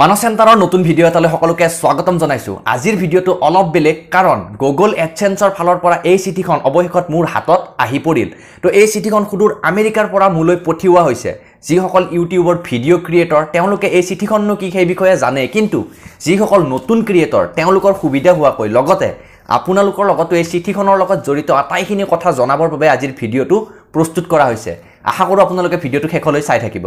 মানস চেণ্টাৰৰ নতুন ভিডিঅ' এটালৈ সকলোকে স্বাগতম জনাইছোঁ আজিৰ ভিডিঅ'টো অলপ বেলেগ কাৰণ গুগল এডচেঞ্চৰ ফালৰ পৰা এই চিঠিখন অৱশেষত মোৰ হাতত আহি পৰিল তো এই চিঠিখন সুদূৰ আমেৰিকাৰ পৰা মোলৈ পঠিওৱা হৈছে যিসকল ইউটিউবৰ ভিডিঅ' ক্ৰিয়েটৰ তেওঁলোকে এই চিঠিখননো কি সেই বিষয়ে জানে কিন্তু যিসকল নতুন ক্ৰিয়েটৰ তেওঁলোকৰ সুবিধা হোৱাকৈ লগতে আপোনালোকৰ লগতো এই চিঠিখনৰ লগত জড়িত আটাইখিনি কথা জনাবৰ বাবে আজিৰ ভিডিঅ'টো প্ৰস্তুত কৰা হৈছে আশা কৰোঁ আপোনালোকে ভিডিঅ'টো শেষলৈ চাই থাকিব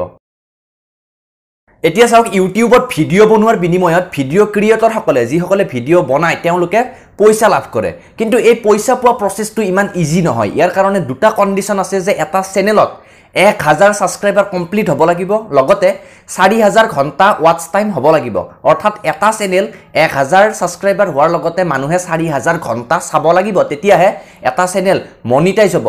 এতিয়া চাওক ইউটিউবত ভিডিঅ' বনোৱাৰ বিনিময়ত ভিডিঅ' ক্ৰিয়েটৰসকলে যিসকলে ভিডিঅ' বনায় তেওঁলোকে পইচা লাভ কৰে কিন্তু এই পইচা পোৱা প্ৰচেছটো ইমান ইজি নহয় ইয়াৰ কাৰণে দুটা কণ্ডিশ্যন আছে যে এটা চেনেলত এক হাজাৰ ছাবস্ক্ৰাইবাৰ কমপ্লিট হ'ব লাগিব লগতে চাৰি হাজাৰ ঘণ্টা ৱাটচ টাইম হ'ব লাগিব অৰ্থাৎ এটা চেনেল এক হাজাৰ ছাবস্ক্ৰাইবাৰ হোৱাৰ লগতে মানুহে চাৰি হাজাৰ ঘণ্টা চাব লাগিব তেতিয়াহে এটা চেনেল মনিটাইজ হ'ব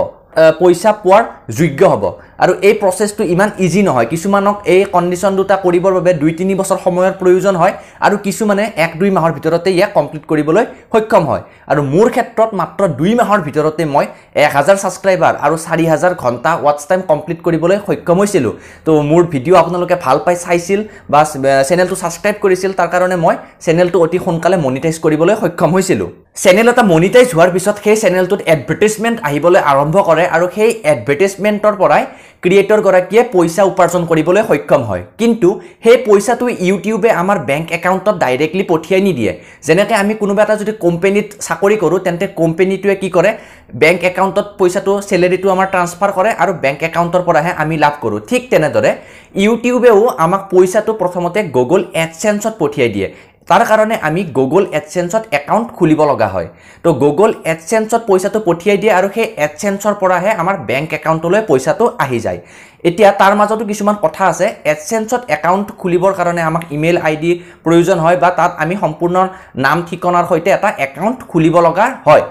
পইচা পোৱাৰ যোগ্য হ'ব আৰু এই প্ৰচেছটো ইমান ইজি নহয় কিছুমানক এই কণ্ডিশ্যন দুটা কৰিবৰ বাবে দুই তিনি বছৰ সময়ৰ প্ৰয়োজন হয় আৰু কিছুমানে এক দুই মাহৰ ভিতৰতে ইয়াক কমপ্লিট কৰিবলৈ সক্ষম হয় আৰু মোৰ ক্ষেত্ৰত মাত্ৰ দুই মাহৰ ভিতৰতে মই এক হাজাৰ ছাবস্ক্ৰাইবাৰ আৰু চাৰি হাজাৰ ঘণ্টা ৱাটছ টাইম কমপ্লিট কৰিবলৈ সক্ষম হৈছিলোঁ তো মোৰ ভিডিঅ' আপোনালোকে ভাল পাই চাইছিল বা চেনেলটো ছাবস্ক্ৰাইব কৰিছিল তাৰ কাৰণে মই চেনেলটো অতি সোনকালে মনিটাইজ কৰিবলৈ সক্ষম হৈছিলোঁ চেনেল এটা মনিটাইজ হোৱাৰ পিছত সেই চেনেলটোত এডভাৰ্টিজমেণ্ট আহিবলৈ আৰম্ভ কৰে আৰু সেই এডভাৰটাইজমেণ্টৰ পৰাই ক্ৰিয়েটৰগৰাকীয়ে পইচা উপাৰ্জন কৰিবলৈ সক্ষম হয় কিন্তু সেই পইচাটো ইউটিউবে আমাৰ বেংক একাউণ্টত ডাইৰেক্টলি পঠিয়াই নিদিয়ে যেনেকৈ আমি কোনোবা এটা যদি কোম্পেনীত চাকৰি কৰোঁ তেন্তে কোম্পেনীটোৱে কি কৰে বেংক একাউণ্টত পইচাটো চেলেৰিটো আমাৰ ট্ৰান্সফাৰ কৰে আৰু বেংক একাউণ্টৰ পৰাহে আমি লাভ কৰোঁ ঠিক তেনেদৰে ইউটিউবেও আমাক পইচাটো প্ৰথমতে গুগল এডচেঞ্চত পঠিয়াই দিয়ে তাৰ কাৰণে আমি গুগল এডচেঞ্চত একাউণ্ট খুলিব লগা হয় তো গুগল এডচেঞ্চত পইচাটো পঠিয়াই দিয়ে আৰু সেই এডচেঞ্চৰ পৰাহে আমাৰ বেংক একাউণ্টলৈ পইচাটো আহি যায় এতিয়া তাৰ মাজতো কিছুমান কথা আছে এডচেঞ্চত একাউণ্ট খুলিবৰ কাৰণে আমাক ইমেইল আই ডি প্ৰয়োজন হয় বা তাত আমি সম্পূৰ্ণ নাম ঠিকনাৰ সৈতে এটা একাউণ্ট খুলিব লগা হয়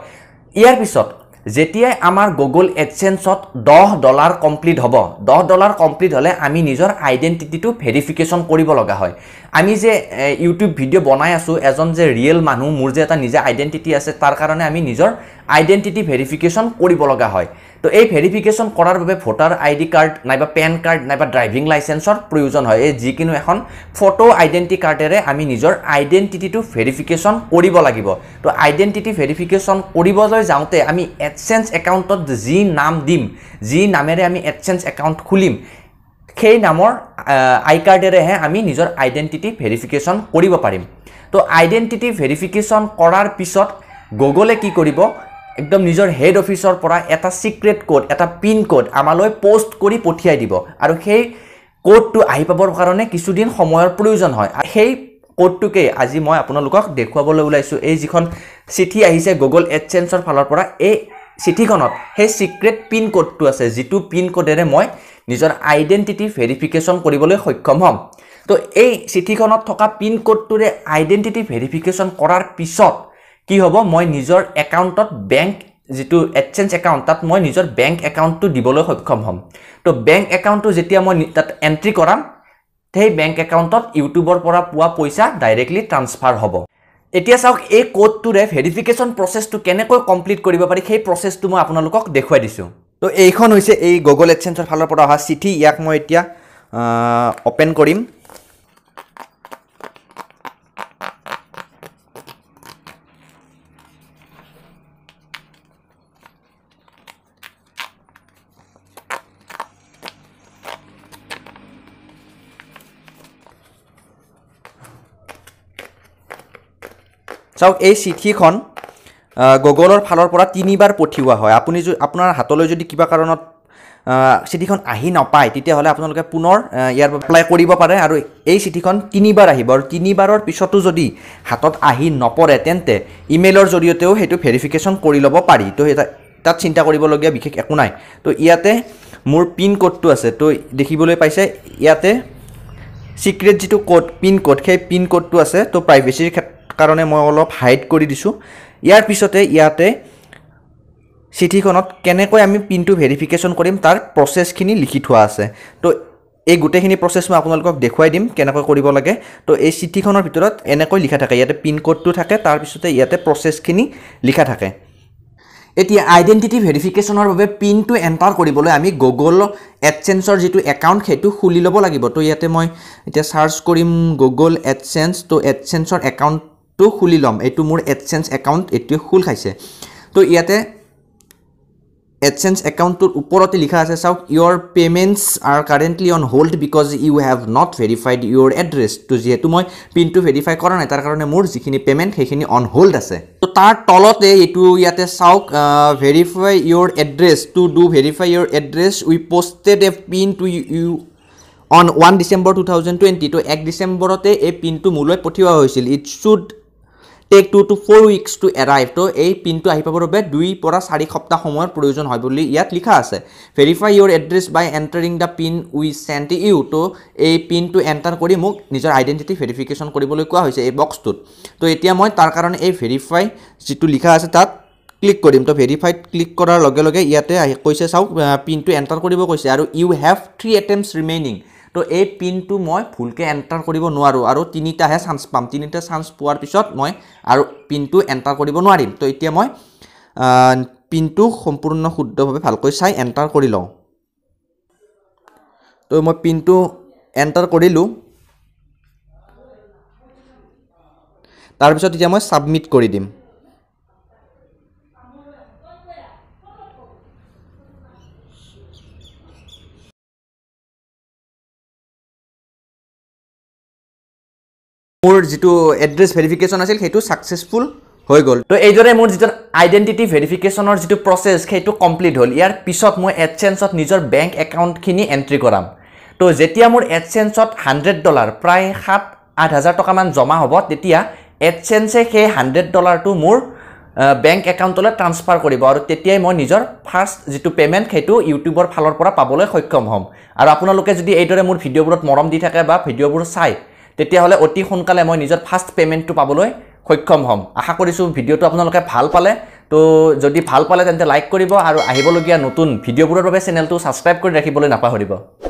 ইয়াৰ পিছত যেতিয়াই আমাৰ গুগল এডচেঞ্চত দহ ডলাৰ কমপ্লিট হ'ব দহ ডলাৰ কমপ্লিট হ'লে আমি নিজৰ আইডেণ্টিটিটো ভেৰিফিকেশ্যন কৰিব লগা হয় আমি যে ইউটিউব ভিডিঅ' বনাই আছোঁ এজন যে ৰিয়েল মানুহ মোৰ যে এটা নিজে আইডেণ্টিটি আছে তাৰ কাৰণে আমি নিজৰ আইডেণ্টিটি ভেৰিফিকেশ্যন কৰিব লগা হয় তো এই ভেরিফিকেশন করার ভোটার আইডি কার্ড নাইবা পেন কার্ড নাইবা ড্রাইভিং লাইসেন্সর প্রয়োজন হয় এই যিকোনো এখন ফটো আইডেন্টি কার্ডে আমি নিজের আইডেন্টিটিটি ভেরিফিকেশন করব তো আইডেন্টিটি ভেরিফিকেশন করবলে যাওতে আমি এডসেন্স একাউন্টত যি নাম দিম যি নামেরে আমি এডসেন্স একাউন্ট খুলিম সেই নামর আই কার্ডেহে আমি নিজের আইডেন্টিটি ভেরিফিকেশন করব পারিম তো আইডেন্টিটি ভেরিফিকেশন করার পিছত গুগলে কি করিব একদম নিজৰ হেড অফিচৰ পৰা এটা চিক্ৰেট কোড এটা পিন কোড আমালৈ পোষ্ট কৰি পঠিয়াই দিব আৰু সেই কোডটো আহি পাবৰ কাৰণে কিছুদিন সময়ৰ প্ৰয়োজন হয় আৰু সেই কোডটোকেই আজি মই আপোনালোকক দেখুৱাবলৈ ওলাইছোঁ এই যিখন চিঠি আহিছে গুগল এডচেঞ্চৰ ফালৰ পৰা এই চিঠিখনত সেই চিক্ৰেট পিন কোডটো আছে যিটো পিন কোডেৰে মই নিজৰ আইডেণ্টিটি ভেৰিফিকেশ্যন কৰিবলৈ সক্ষম হ'ম তো এই চিঠিখনত থকা পিন কোডটোৰে আইডেণ্টিটি ভেৰিফিকেশ্যন কৰাৰ পিছত কি হ'ব মই নিজৰ একাউণ্টত বেংক যিটো এক্সেঞ্জ একাউণ্ট তাত মই নিজৰ বেংক একাউণ্টটো দিবলৈ সক্ষম হ'ম তো বেংক একাউণ্টটো যেতিয়া মই তাত এণ্ট্ৰি কৰাম সেই বেংক একাউণ্টত ইউটিউবৰ পৰা পোৱা পইচা ডাইৰেক্টলি ট্ৰান্সফাৰ হ'ব এতিয়া চাওক এই কোডটোৰে ভেৰিফিকেশ্যন প্ৰচেছটো কেনেকৈ কমপ্লিট কৰিব পাৰি সেই প্ৰচেছটো মই আপোনালোকক দেখুৱাই দিছোঁ তো এইখন হৈছে এই গুগল এক্সেঞ্জৰ ফালৰ পৰা অহা চিঠি ইয়াক মই এতিয়া অ'পেন কৰিম চাওক এই চিঠিখন গগলৰ ফালৰ পৰা তিনিবাৰ পঠিওৱা হয় আপুনি আপোনাৰ হাতলৈ যদি কিবা কাৰণত চিঠিখন আহি নাপায় তেতিয়াহ'লে আপোনালোকে পুনৰ ইয়াৰ এপ্লাই কৰিব পাৰে আৰু এই চিঠিখন তিনিবাৰ আহিব আৰু তিনিবাৰৰ পিছতো যদি হাতত আহি নপৰে তেন্তে ইমেইলৰ জৰিয়তেও সেইটো ভেৰিফিকেশ্যন কৰি ল'ব পাৰি তো তাত চিন্তা কৰিবলগীয়া বিশেষ একো নাই তো ইয়াতে মোৰ পিন ক'ডটো আছে তো দেখিবলৈ পাইছে ইয়াতে চিক্ৰেট যিটো ক'ড পিন ক'ড সেই পিন ক'ডটো আছে তো প্ৰাইভেচিৰ ক্ষেত্ৰত কাৰণে মই অলপ হাইড কৰি দিছোঁ ইয়াৰ পিছতে ইয়াতে চিঠিখনত কেনেকৈ আমি পিনটো ভেৰিফিকেশ্যন কৰিম তাৰ প্ৰচেছখিনি লিখি থোৱা আছে তো এই গোটেইখিনি প্ৰচেছ মই আপোনালোকক দেখুৱাই দিম কেনেকৈ কৰিব লাগে তো এই চিঠিখনৰ ভিতৰত এনেকৈ লিখা থাকে ইয়াতে পিনক'ডটো থাকে তাৰপিছতে ইয়াতে প্ৰচেছখিনি লিখা থাকে এতিয়া আইডেণ্টিটি ভেৰিফিকেশ্যনৰ বাবে পিনটো এণ্টাৰ কৰিবলৈ আমি গুগল এডচেঞ্চৰ যিটো একাউণ্ট সেইটো খুলি ল'ব লাগিব তো ইয়াতে মই এতিয়া চাৰ্চ কৰিম গুগল এডচেঞ্চ তো এডচেঞ্চৰ একাউণ্ট তো খুলি ল'ম এইটো মোৰ এডচেঞ্চ একাউণ্ট এইটোৱে খোল খাইছে তো ইয়াতে এডচেঞ্চ একাউণ্টটোৰ ওপৰতে লিখা আছে চাওক your payments are currently on hold because you have not verified your address তো যিহেতু মই পিনটো ভেৰিফাই কৰা নাই তাৰ কাৰণে মোৰ যিখিনি পে'মেণ্ট সেইখিনি অন হোল্ড আছে তো তাৰ তলতে এইটো ইয়াতে চাওক verify your address to do verify your address we posted a pin to you on one December two thousand twenty তো এক ডিচেম্বৰতে এই পিনটো মোলৈ পঠিওৱা হৈছিল it should take two to four weeks to arrive ত' এই পিনটো আহি পাবৰ বাবে দুই পৰা চাৰি সপ্তাহ সময়ৰ প্ৰয়োজন হয় বুলি ইয়াত লিখা আছে verify your address by entering the pin we sent you ত' এই পিনটো এণ্টাৰ কৰি মোক নিজৰ আইডেণ্টিটি ভেৰিফিকেশ্যন কৰিবলৈ কোৱা হৈছে এই বক্সটোত ত' এতিয়া মই তাৰ কাৰণে এই ভেৰিফাই যিটো লিখা আছে তাত ক্লিক কৰিম ত' ভেৰিফাইড ক্লিক কৰাৰ লগে লগে ইয়াতে আহি কৈছে চাওক পিনটো এণ্টাৰ কৰিব কৈছে আৰু you have three attempts remaining তো এই পিনটো মই ভুলকে এণ্টাৰ কৰিব নোৱাৰোঁ আৰু তিনিটাহে চান্স পাম তিনিটা চান্স পোৱাৰ পিছত মই আৰু পিনটো এণ্টাৰ কৰিব নোৱাৰিম তো এতিয়া মই পিনটো সম্পূৰ্ণ শুদ্ধভাৱে ভালকৈ চাই এণ্টাৰ কৰি লওঁ তো মই পিনটো এণ্টাৰ কৰিলোঁ তাৰপিছত এতিয়া মই ছাবমিট কৰি দিম মোৰ যিটো এড্ৰেছ ভেৰিফিকেশ্যন আছিল সেইটো ছাকচেছফুল হৈ গ'ল তো এইদৰে মোৰ যিটো আইডেণ্টিটি ভেৰিফিকেশ্যনৰ যিটো প্ৰচেছ সেইটো কমপ্লিট হ'ল ইয়াৰ পিছত মই এডচেঞ্চত নিজৰ বেংক একাউণ্টখিনি এণ্ট্ৰি কৰাম তো যেতিয়া মোৰ এডচেঞ্চত হাণ্ড্ৰেড ডলাৰ প্ৰায় সাত আঠ হাজাৰ টকামান জমা হ'ব তেতিয়া এডচেঞ্চে সেই হাণ্ড্ৰেড ডলাৰটো মোৰ বেংক একাউণ্টলৈ ট্ৰান্সফাৰ কৰিব আৰু তেতিয়াই মই নিজৰ ফাৰ্ষ্ট যিটো পে'মেণ্ট সেইটো ইউটিউবৰ ফালৰ পৰা পাবলৈ সক্ষম হ'ম আৰু আপোনালোকে যদি এইদৰে মোৰ ভিডিঅ'বোৰত মৰম দি থাকে বা ভিডিঅ'বোৰ চাই তেতিয়াহ'লে অতি সোনকালে মই নিজৰ ফাৰ্ষ্ট পে'মেণ্টটো পাবলৈ সক্ষম হ'ম আশা কৰিছোঁ ভিডিঅ'টো আপোনালোকে ভাল পালে তো যদি ভাল পালে তেন্তে লাইক কৰিব আৰু আহিবলগীয়া নতুন ভিডিঅ'বোৰৰ বাবে চেনেলটো ছাবস্ক্ৰাইব কৰি ৰাখিবলৈ নাপাহৰিব